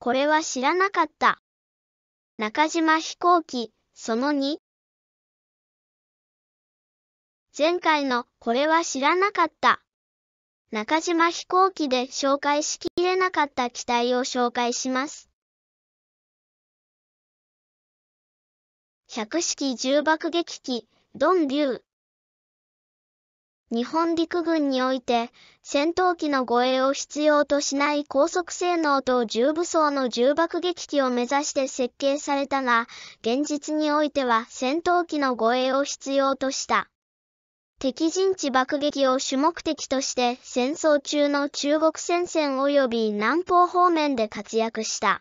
これは知らなかった。中島飛行機、その2。前回のこれは知らなかった。中島飛行機で紹介しきれなかった機体を紹介します。百式重爆撃機、ドン・リュウ。日本陸軍において、戦闘機の護衛を必要としない高速性能と重武装の重爆撃機を目指して設計されたが、現実においては戦闘機の護衛を必要とした。敵陣地爆撃を主目的として戦争中の中国戦線及び南方方面で活躍した。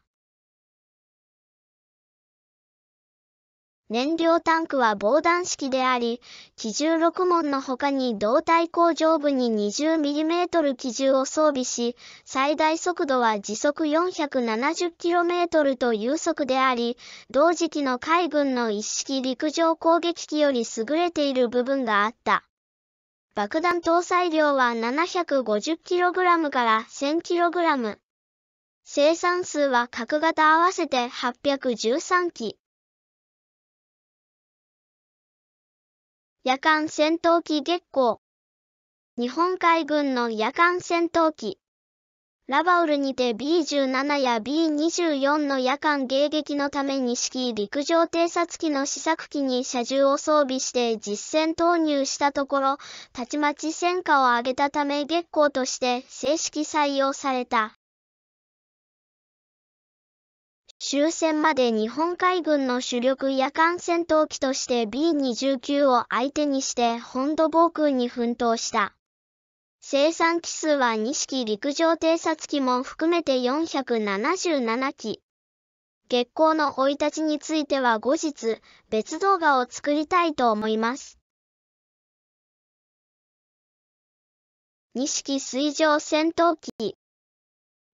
燃料タンクは防弾式であり、機銃6門の他に胴体工上部に 20mm 機銃を装備し、最大速度は時速 470km という速であり、同時期の海軍の一式陸上攻撃機より優れている部分があった。爆弾搭載量は 750kg から 1000kg。生産数は各型合わせて813機。夜間戦闘機月光。日本海軍の夜間戦闘機。ラバウルにて B17 や B24 の夜間迎撃のために式陸上偵察機の試作機に車重を装備して実戦投入したところ、たちまち戦果を上げたため月光として正式採用された。終戦まで日本海軍の主力夜間戦闘機として B29 を相手にして本土防空に奮闘した。生産機数は2式陸上偵察機も含めて477機。月光の追い立ちについては後日、別動画を作りたいと思います。2式水上戦闘機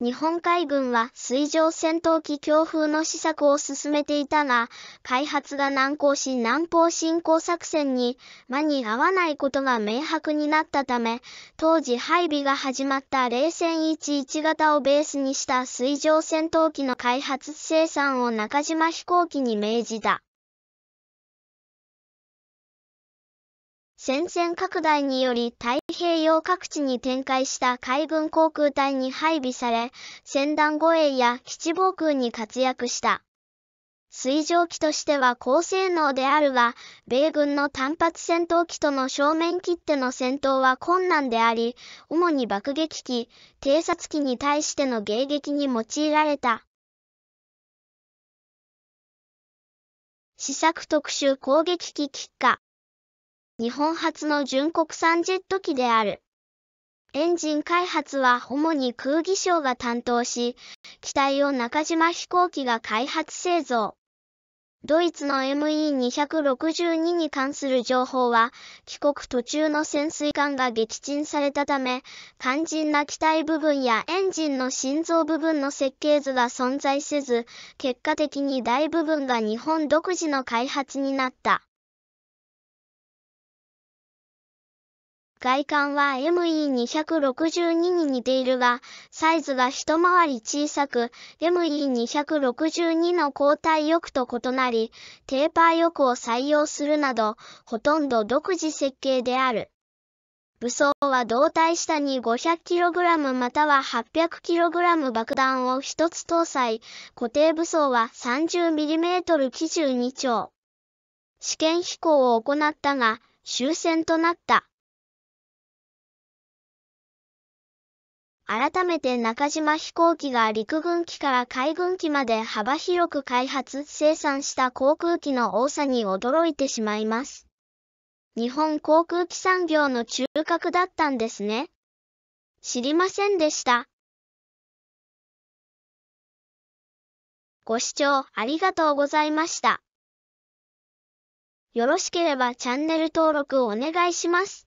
日本海軍は水上戦闘機強風の施策を進めていたが、開発が難航し南方侵攻作戦に間に合わないことが明白になったため、当時配備が始まった冷戦11型をベースにした水上戦闘機の開発生産を中島飛行機に命じた。戦線拡大により太平洋各地に展開した海軍航空隊に配備され、船団護衛や基地防空に活躍した。水上機としては高性能であるが、米軍の単発戦闘機との正面切手の戦闘は困難であり、主に爆撃機、偵察機に対しての迎撃に用いられた。試作特殊攻撃機喫下日本初の純国産ジェット機である。エンジン開発は主に空技省が担当し、機体を中島飛行機が開発製造。ドイツの ME262 に関する情報は、帰国途中の潜水艦が撃沈されたため、肝心な機体部分やエンジンの心臓部分の設計図が存在せず、結果的に大部分が日本独自の開発になった。外観は ME262 に似ているが、サイズが一回り小さく、ME262 の交代翼と異なり、テーパー翼を採用するなど、ほとんど独自設計である。武装は胴体下に 500kg または 800kg 爆弾を一つ搭載、固定武装は 30mm 基準2丁。試験飛行を行ったが、終戦となった。改めて中島飛行機が陸軍機から海軍機まで幅広く開発、生産した航空機の多さに驚いてしまいます。日本航空機産業の中核だったんですね。知りませんでした。ご視聴ありがとうございました。よろしければチャンネル登録お願いします。